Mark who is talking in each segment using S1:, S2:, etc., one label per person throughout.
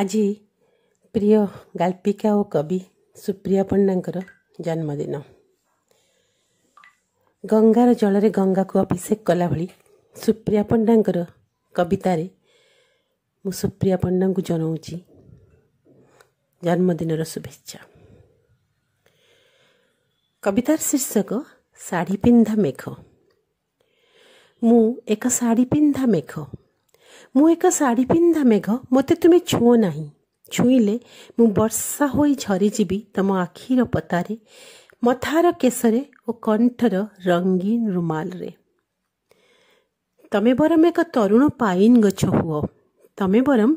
S1: ଆଜି ପ୍ରିୟ ଗାଳ୍ପିକା ଓ କବି ସୁପ୍ରିୟା ପଣ୍ଡାଙ୍କର ଜନ୍ମଦିନ ଗଙ୍ଗାର ଜଳରେ ଗଙ୍ଗାକୁ ଅଭିଷେକ କଲା ଭଳି ସୁପ୍ରିୟା ପଣ୍ଡାଙ୍କର କବିତାରେ ମୁଁ ସୁପ୍ରିୟା ପଣ୍ଡାଙ୍କୁ ଜଣାଉଛି ଜନ୍ମଦିନର ଶୁଭେଚ୍ଛା କବିତାର ଶୀର୍ଷକ ଶାଢ଼ୀ ପିନ୍ଧା ମେଘ ମୁଁ ଏକ ଶାଢ଼ୀ ପିନ୍ଧା ମେଘ ମୁଁ ଏକ ଶାଢ଼ୀ ପିନ୍ଧା ମେଘ ମୋତେ ତୁମେ ଛୁଅ ନାହିଁ ଛୁଇଁଲେ ମୁଁ ବର୍ଷା ହୋଇ ଝରିଯିବି ତୁମ ଆଖିର ପତାରେ ମଥାର କେଶରେ ଓ କଣ୍ଠର ରଙ୍ଗୀନ ରୁମାଲରେ ତମେ ବରଂ ଏକ ତରୁଣ ପାଇନ୍ ଗଛ ହୁଅ ତମେ ବରଂ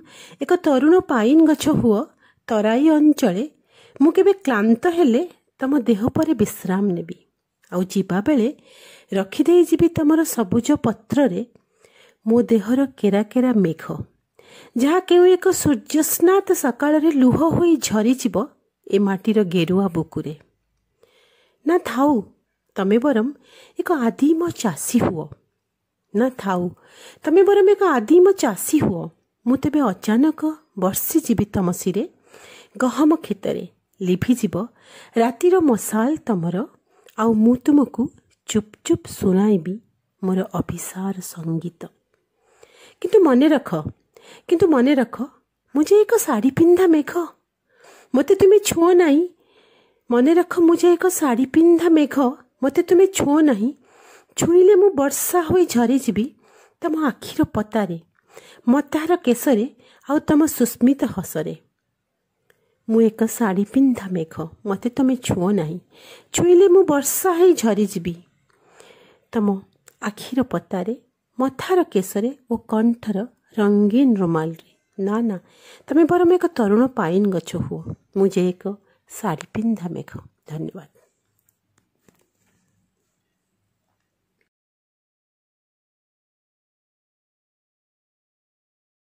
S1: ଏକ ତରୁଣ ପାଇନ୍ ଗଛ ହୁଅ ତରାଇ ଅଞ୍ଚଳେ ମୁଁ କେବେ କ୍ଲାନ୍ତ ହେଲେ ତମ ଦେହ ପରେ ବିଶ୍ରାମ ନେବି ଆଉ ଯିବାବେଳେ ରଖିଦେଇ ଯିବି ତମର ସବୁଜ ପତ୍ରରେ ମୋ ଦେହର କେରା କେରା ମେଘ ଯାହା କେଉଁ ଏକ ସୂର୍ଯ୍ୟସ୍ନାତ ସକାଳରେ ଲୁହ ହୋଇ ଝରିଯିବ ଏ ମାଟିର ଗେରୁଆ ବୁକୁରେ ନା ଥାଉ ତମେ ବରଂ ଏକ ଆଦିମ ଚାଷୀ ହୁଅ ନା ଥାଉ ତମେ ବରଂ ଏକ ଆଦିମ ଚାଷୀ ହୁଅ ମୁଁ ତେବେ ଅଚାନକ ବର୍ଷିଯିବି ତମସିରେ ଗହମ କ୍ଷେତରେ ଲିଭିଯିବ ରାତିର ମଶାଲ ତମର ଆଉ ମୁଁ ତୁମକୁ ଚୁପ୍ ଚୁପ୍ ଶୁଣାଇବି ମୋର ଅଭିସାର ସଙ୍ଗୀତ କିନ୍ତୁ ମନେ ରଖ କିନ୍ତୁ ମନେ ରଖ ମୁଁ ଯେ ଏକ ଶାଢ଼ୀ ପିନ୍ଧା ମେଘ ମୋତେ ତୁମେ ଛୁଅ ନାହିଁ ମନେ ରଖ ମୁଁ ଯେ ଏକ ଶାଢ଼ୀ ପିନ୍ଧା ମେଘ ମୋତେ ତୁମେ ଛୁଅ ନାହିଁ ଛୁଇଁଲେ ମୁଁ ବର୍ଷା ହୋଇ ଝରିଯିବି ତମ ଆଖିର ପତାରେ ମତାର କେଶରେ ଆଉ ତମ ସୁସ୍ମିତ ହସରେ ମୁଁ ଏକ ଶାଢ଼ୀ ପିନ୍ଧା ମେଘ ମୋତେ ତୁମେ ଛୁଅ ନାହିଁ ଛୁଇଁଲେ ମୁଁ ବର୍ଷା ହୋଇ ଝରିଯିବି ତମ ଆଖିର ପତାରେ ମଥାର କେଶରେ ଓ କଣ୍ଠର ରଙ୍ଗୀନ ରୁମାଲରେ ନା ନା ତୁମେ ବରଂ ଏକ ତରୁଣ ପାଇନ୍ ଗଛ ହୁଅ ମୁଁ ଯେ ଏକ ଶାଢ଼ୀ ପିନ୍ଧା ମେଘ ଧନ୍ୟବାଦ